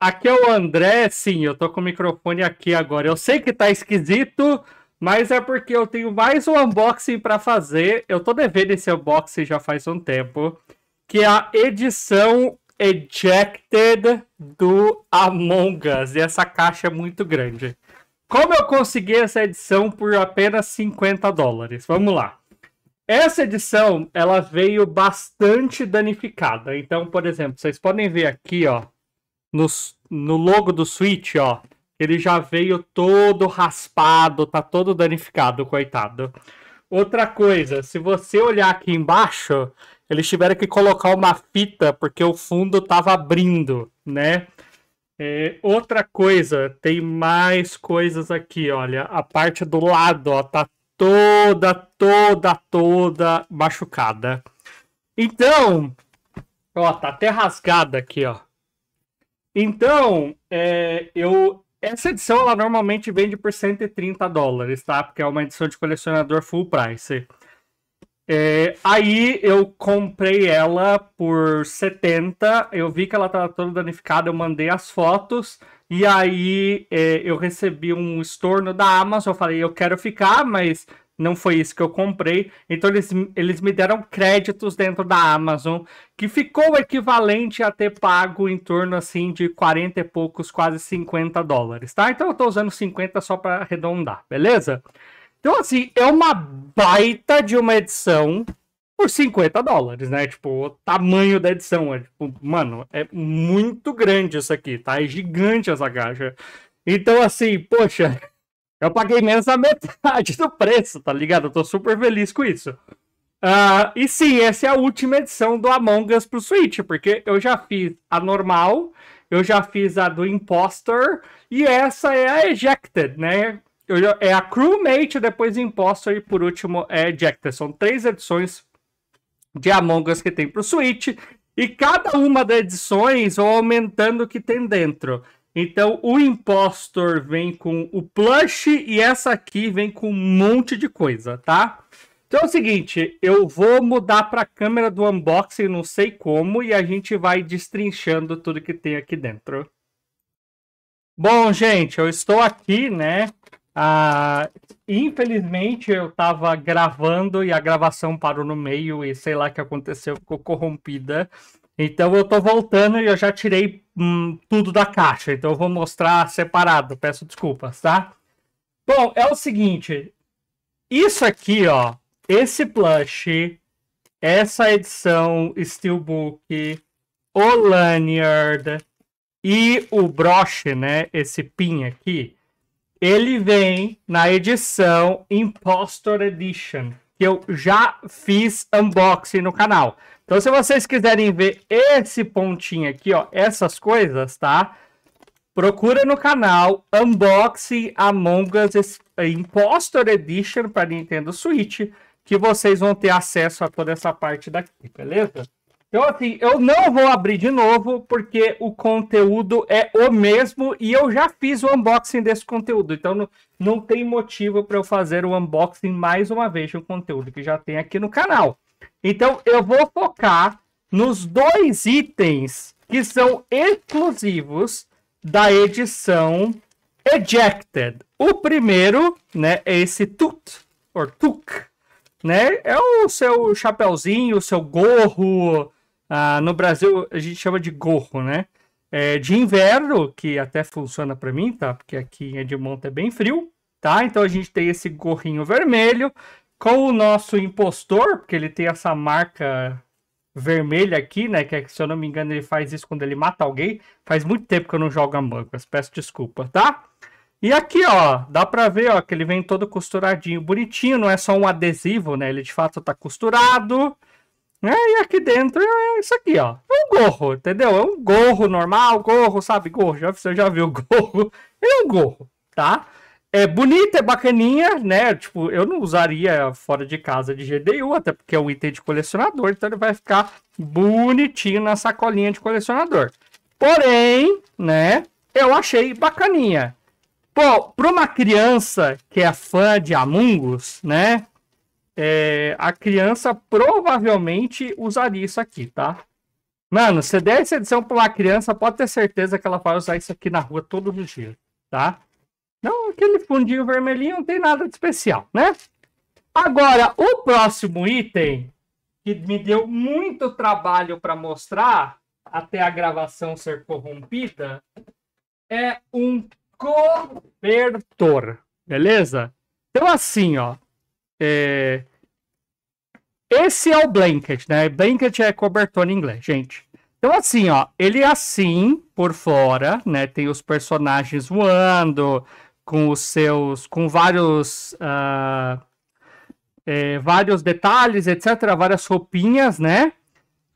Aqui é o André, sim, eu tô com o microfone aqui agora. Eu sei que tá esquisito, mas é porque eu tenho mais um unboxing para fazer. Eu tô devendo esse unboxing já faz um tempo, que é a edição Ejected do Among Us. E essa caixa é muito grande. Como eu consegui essa edição por apenas 50 dólares? Vamos lá. Essa edição, ela veio bastante danificada. Então, por exemplo, vocês podem ver aqui, ó no, no logo do Switch, ó, ele já veio todo raspado, tá todo danificado, coitado. Outra coisa, se você olhar aqui embaixo, eles tiveram que colocar uma fita porque o fundo tava abrindo, né? É, outra coisa, tem mais coisas aqui, olha. A parte do lado, ó, tá toda, toda, toda machucada. Então, ó, tá até rasgada aqui, ó. Então, é, eu essa edição ela normalmente vende por 130 dólares, tá? Porque é uma edição de colecionador full price. É, aí eu comprei ela por 70, eu vi que ela estava toda danificada, eu mandei as fotos, e aí é, eu recebi um estorno da Amazon, eu falei, eu quero ficar, mas não foi isso que eu comprei. Então eles, eles me deram créditos dentro da Amazon, que ficou equivalente a ter pago em torno assim de 40 e poucos, quase 50 dólares, tá? Então eu tô usando 50 só para arredondar, beleza? Então assim, é uma baita de uma edição por 50 dólares, né? Tipo, o tamanho da edição é tipo, mano, é muito grande isso aqui, tá? É gigante essa caixa. Então assim, poxa, eu paguei menos da metade do preço, tá ligado? Eu tô super feliz com isso. Uh, e sim, essa é a última edição do Among Us pro Switch, porque eu já fiz a normal, eu já fiz a do Impostor, e essa é a Ejected, né? Eu, é a Crewmate, depois Impostor e por último é Ejected. São três edições de Among Us que tem pro Switch, e cada uma das edições vão aumentando o que tem dentro. Então o impostor vem com o plush e essa aqui vem com um monte de coisa, tá? Então é o seguinte, eu vou mudar para a câmera do unboxing, não sei como, e a gente vai destrinchando tudo que tem aqui dentro. Bom, gente, eu estou aqui, né? Ah, infelizmente eu estava gravando e a gravação parou no meio e sei lá o que aconteceu, ficou corrompida. Então eu tô voltando e eu já tirei hum, tudo da caixa. Então eu vou mostrar separado, peço desculpas, tá? Bom, é o seguinte. Isso aqui, ó. Esse plush, essa edição Steelbook, o lanyard e o broche, né? Esse pin aqui. Ele vem na edição Impostor Edition, que eu já fiz unboxing no canal. Então, se vocês quiserem ver esse pontinho aqui, ó, essas coisas, tá? Procura no canal Unboxing Among Us Impostor Edition para Nintendo Switch, que vocês vão ter acesso a toda essa parte daqui, beleza? Então, assim, eu não vou abrir de novo, porque o conteúdo é o mesmo e eu já fiz o unboxing desse conteúdo. Então, não, não tem motivo para eu fazer o unboxing mais uma vez de um conteúdo que já tem aqui no canal. Então, eu vou focar nos dois itens que são exclusivos da edição Ejected. O primeiro, né, é esse Tut, or Tuk, né? É o seu chapéuzinho, o seu gorro, ah, no Brasil, a gente chama de gorro, né? É, de inverno, que até funciona para mim, tá? Porque aqui em Edmonton é bem frio, tá? Então a gente tem esse gorrinho vermelho com o nosso impostor, porque ele tem essa marca vermelha aqui, né? Que é, se eu não me engano ele faz isso quando ele mata alguém. Faz muito tempo que eu não jogo a mangas, peço desculpa, tá? E aqui, ó, dá pra ver, ó, que ele vem todo costuradinho, bonitinho, não é só um adesivo, né? Ele de fato tá costurado. Né? E aqui dentro é isso aqui, ó. É um gorro, entendeu? É um gorro normal, gorro, sabe? Gorro, já, você já viu gorro. É um gorro, tá? É bonita, é bacaninha, né? Tipo, eu não usaria fora de casa de GDU, até porque é um item de colecionador, então ele vai ficar bonitinho na sacolinha de colecionador. Porém, né? Eu achei bacaninha. Bom, para uma criança que é fã de Amungus, né? é, a criança provavelmente usaria isso aqui, tá? Mano, você der essa edição pra uma criança, pode ter certeza que ela vai usar isso aqui na rua todo dia, tá? Não, aquele fundinho vermelhinho não tem nada de especial, né? Agora, o próximo item, que me deu muito trabalho para mostrar, até a gravação ser corrompida, é um cobertor, beleza? Então, assim, ó, é... Esse é o blanket, né? Blanket é cobertor em inglês, gente. Então, assim, ó, ele é assim por fora, né? Tem os personagens voando, com os seus. com vários. Uh, é, vários detalhes, etc., várias roupinhas, né?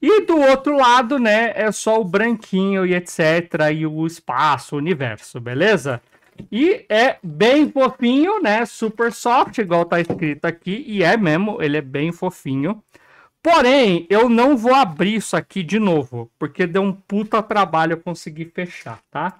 E do outro lado, né, é só o branquinho e etc., e o espaço, o universo, beleza? E é bem fofinho, né? Super soft, igual tá escrito aqui. E é mesmo, ele é bem fofinho. Porém, eu não vou abrir isso aqui de novo, porque deu um puta trabalho eu conseguir fechar, tá?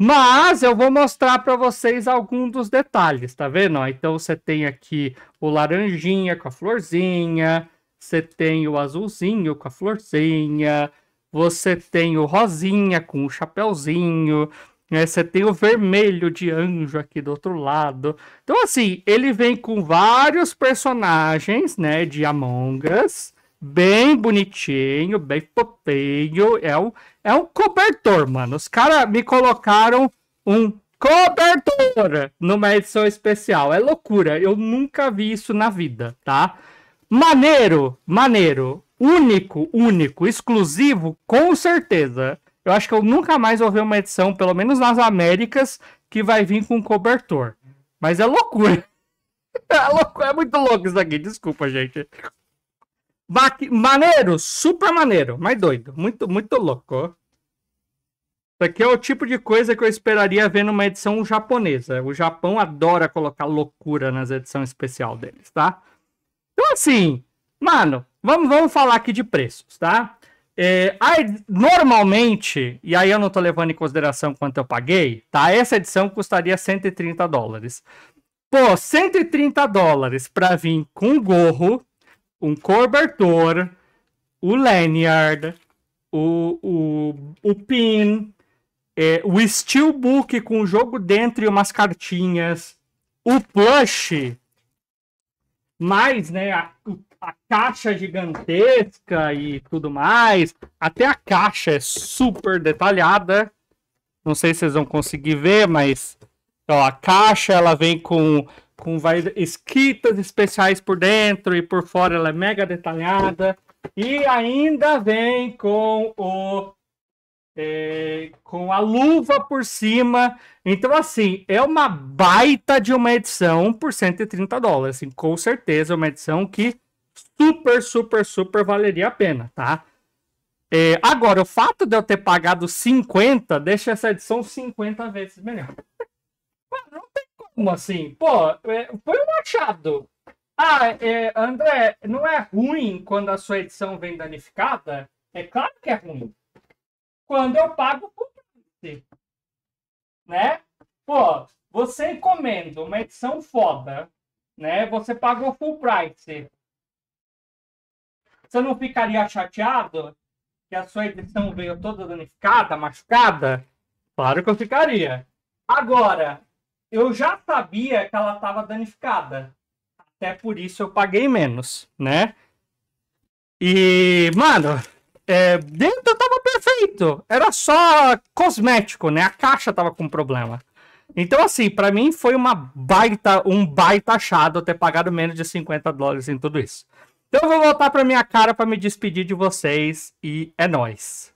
Mas eu vou mostrar para vocês algum dos detalhes, tá vendo? Então você tem aqui o laranjinha com a florzinha, você tem o azulzinho com a florzinha, você tem o rosinha com o chapéuzinho, né? Você tem o vermelho de anjo aqui do outro lado. Então, assim, ele vem com vários personagens, né? De Among Us. Bem bonitinho, bem popinho É um, é um cobertor, mano. Os caras me colocaram um cobertor numa edição especial. É loucura. Eu nunca vi isso na vida, tá? Maneiro, maneiro. Único, único, exclusivo, com certeza. Eu acho que eu nunca mais vou ver uma edição, pelo menos nas Américas, que vai vir com cobertor. Mas é loucura. É, louco, é muito louco isso aqui, desculpa, gente. Maneiro, super maneiro, mas doido. Muito, muito louco. Isso aqui é o tipo de coisa que eu esperaria ver numa edição japonesa. O Japão adora colocar loucura nas edições especial deles, tá? Então, assim, mano, vamos, vamos falar aqui de preços, tá? É, aí, normalmente, e aí eu não estou levando em consideração quanto eu paguei, tá? Essa edição custaria 130 dólares. Pô, 130 dólares para vir com gorro, um cobertor, o lanyard, o, o, o pin, é, o steelbook com o jogo dentro e umas cartinhas, o plush, mais né, a, o a caixa gigantesca e tudo mais. Até a caixa é super detalhada. Não sei se vocês vão conseguir ver, mas ó, a caixa ela vem com com escritas especiais por dentro e por fora ela é mega detalhada e ainda vem com o é, com a luva por cima. Então, assim, é uma baita de uma edição por 130 dólares. Assim, com certeza, é uma edição que super, super, super valeria a pena, tá? É, agora, o fato de eu ter pagado 50 deixa essa edição 50 vezes melhor. Mano, não tem como assim. Pô, é, foi um achado. Ah, é, André, não é ruim quando a sua edição vem danificada? É claro que é ruim. Quando eu pago por né? Pô, você encomenda uma edição foda, né? Você pagou full price. Você não ficaria chateado que a sua edição veio toda danificada, machucada? Claro que eu ficaria. Agora, eu já sabia que ela estava danificada. Até por isso eu paguei menos, né? E, mano, é, dentro tava perfeito. Era só cosmético, né? A caixa tava com problema. Então, assim, para mim foi uma baita, um baita achado ter pagado menos de 50 dólares em tudo isso. Então eu vou voltar para minha cara para me despedir de vocês e é nós.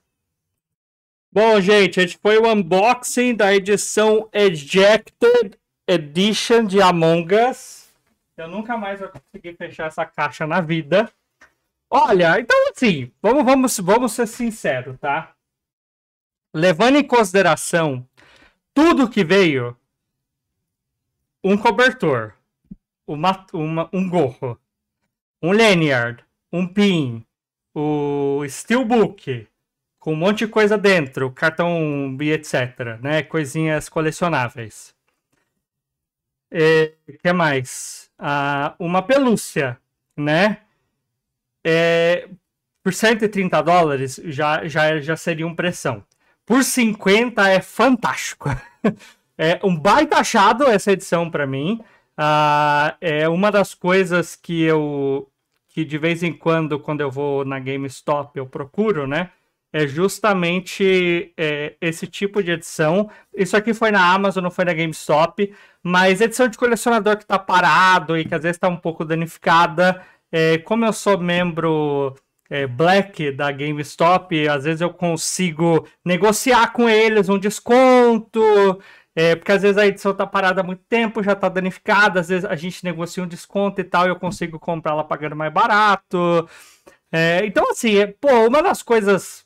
Bom, gente, gente foi o unboxing da edição Ejected Edition de Among Us. Eu nunca mais vou conseguir fechar essa caixa na vida. Olha, então assim, vamos, vamos, vamos ser sinceros, tá? Levando em consideração tudo que veio, um cobertor, uma, uma, um gorro, um lanyard, um pin, o steelbook, com um monte de coisa dentro, cartão e etc, né? Coisinhas colecionáveis. O que mais? Ah, uma pelúcia, né? É, por 130 dólares já, já, já seria um pressão. Por 50 é fantástico. é um baita achado essa edição para mim. Ah, é uma das coisas que eu que de vez em quando, quando eu vou na GameStop, eu procuro, né? É justamente é, esse tipo de edição. Isso aqui foi na Amazon, não foi na GameStop, mas edição de colecionador que tá parado e que às vezes tá um pouco danificada. É, como eu sou membro é, Black da GameStop, às vezes eu consigo negociar com eles um desconto. É, porque às vezes a edição tá parada há muito tempo, já tá danificada, às vezes a gente negocia um desconto e tal, e eu consigo comprar ela pagando mais barato. É, então, assim, é, pô, uma das coisas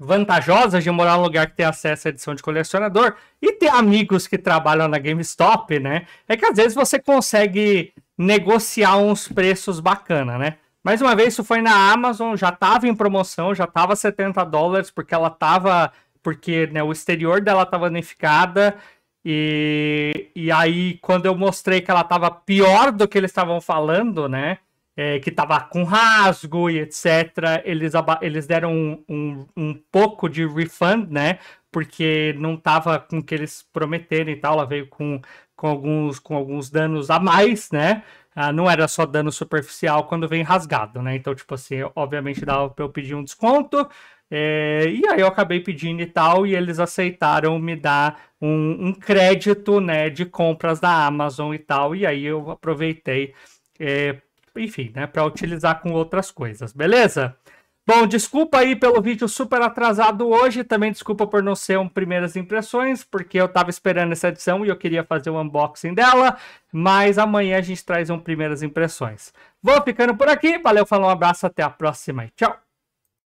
vantajosas de morar num lugar que tem acesso à edição de colecionador e ter amigos que trabalham na GameStop, né? É que às vezes você consegue negociar uns preços bacana, né? Mais uma vez, isso foi na Amazon, já tava em promoção, já tava 70 dólares, porque ela tava porque né, o exterior dela estava danificada. E, e aí, quando eu mostrei que ela estava pior do que eles estavam falando, né? É, que estava com rasgo e etc. Eles, eles deram um, um, um, pouco de refund, né? Porque não estava com o que eles prometeram e tal. Ela veio com, com, alguns, com alguns danos a mais, né? Ah, não era só dano superficial quando vem rasgado, né? Então, tipo assim, obviamente dava para eu pedir um desconto. É, e aí eu acabei pedindo e tal, e eles aceitaram me dar um, um, crédito né, de compras da Amazon e tal, e aí eu aproveitei, é, enfim, né, para utilizar com outras coisas, beleza? Bom, desculpa aí pelo vídeo super atrasado hoje, também desculpa por não ser um primeiras impressões, porque eu estava esperando essa edição e eu queria fazer o um unboxing dela, mas amanhã a gente traz um primeiras impressões. Vou ficando por aqui, valeu, falou, um abraço, até a próxima e tchau!